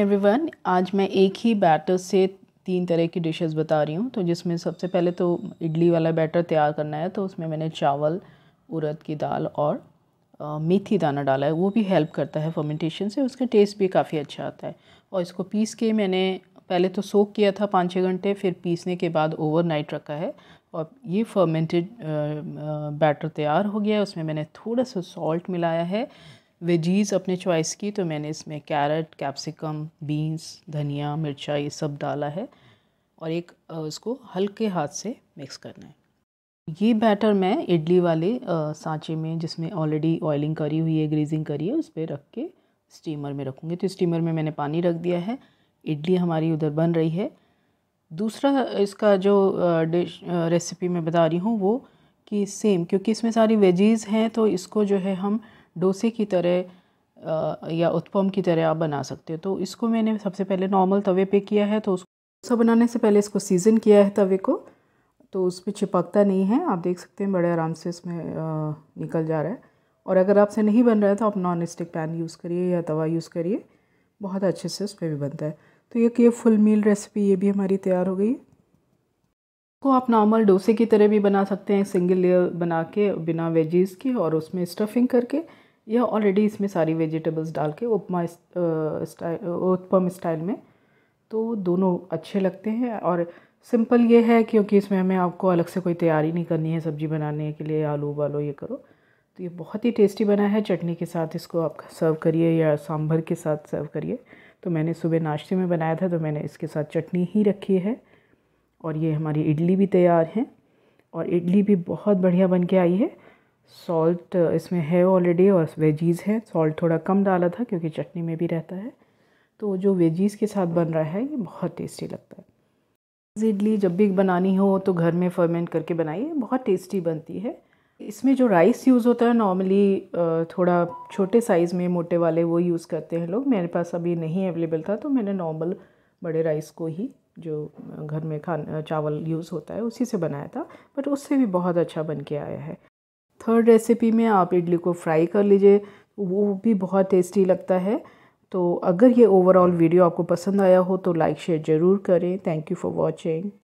one आज मैं एक ही बैटर से तीन तरह की डिशेस बता रही हूँ तो जिसमें सबसे पहले तो इडली वाला बैटर तैयार करना है तो उसमें मैंने चावल उड़द की दाल और आ, मेथी दाना डाला है वो भी हेल्प करता है फर्मेंटेशन से उसका टेस्ट भी काफ़ी अच्छा आता है और इसको पीस के मैंने पहले तो सोक किया था पाँच छः घंटे फिर पीसने के बाद ओवरनाइट रखा है और ये फर्मेंटेड बैटर तैयार हो गया है उसमें मैंने थोड़ा सा सॉल्ट मिलाया है वेजीज़ अपने चॉइस की तो मैंने इसमें कैरेट कैप्सिकम बीन्स धनिया मिर्चा ये सब डाला है और एक उसको हल्के हाथ से मिक्स करना है ये बैटर मैं इडली वाले सांचे में जिसमें ऑलरेडी ऑयलिंग करी हुई है ग्रीजिंग करी है उस पर रख के स्टीमर में रखूँगी तो स्टीमर में मैंने पानी रख दिया है इडली हमारी उधर बन रही है दूसरा इसका जो डिश रेसिपी मैं बता रही हूँ वो कि सेम क्योंकि इसमें सारी वेजीज़ हैं तो इसको जो है हम डोसे की तरह या उत्पम की तरह आप बना सकते हो तो इसको मैंने सबसे पहले नॉर्मल तवे पे किया है तो उसको डोसा बनाने से पहले इसको सीज़न किया है तवे को तो उस पर चिपकता नहीं है आप देख सकते हैं बड़े आराम से इसमें निकल जा रहा है और अगर आपसे नहीं बन रहा है तो आप नॉन स्टिक पैन यूज़ करिए या तवा यूज़ करिए बहुत अच्छे से उस पर भी बनता है तो ये कि फुल मील रेसिपी ये भी हमारी तैयार हो गई को तो आप नॉर्मल डोसे की तरह भी बना सकते हैं सिंगल लेयर बना के बिना वेजीज़ के और उसमें स्टफिंग करके या ऑलरेडी इसमें सारी वेजिटेबल्स डाल के उपमा स्टाइल उत्पम स्टाइल में तो दोनों अच्छे लगते हैं और सिंपल ये है क्योंकि इसमें हमें आपको अलग से कोई तैयारी नहीं करनी है सब्ज़ी बनाने के लिए आलू उबालो ये करो तो ये बहुत ही टेस्टी बना है चटनी के साथ इसको आप सर्व करिए या सांभर के साथ सर्व करिए तो मैंने सुबह नाश्ते में बनाया था तो मैंने इसके साथ चटनी ही रखी है और ये हमारी इडली भी तैयार है और इडली भी बहुत बढ़िया बन के आई है सॉल्ट uh, इसमें है ऑलरेडी और वेजीज़ है सॉल्ट थोड़ा कम डाला था क्योंकि चटनी में भी रहता है तो जो वेजीज़ के साथ बन रहा है ये बहुत टेस्टी लगता है इडली जब भी बनानी हो तो घर में फर्मेंट करके बनाइए बहुत टेस्टी बनती है इसमें जो राइस यूज़ होता है नॉर्मली uh, थोड़ा छोटे साइज़ में मोटे वाले वो यूज़ करते हैं लोग मेरे पास अभी नहीं अवेलेबल था तो मैंने नॉर्मल बड़े राइस को ही जो uh, घर में खान चावल यूज़ होता है उसी से बनाया था बट उससे भी बहुत अच्छा बन के आया है थर्ड रेसिपी में आप इडली को फ्राई कर लीजिए वो भी बहुत टेस्टी लगता है तो अगर ये ओवरऑल वीडियो आपको पसंद आया हो तो लाइक शेयर ज़रूर करें थैंक यू फॉर वॉचिंग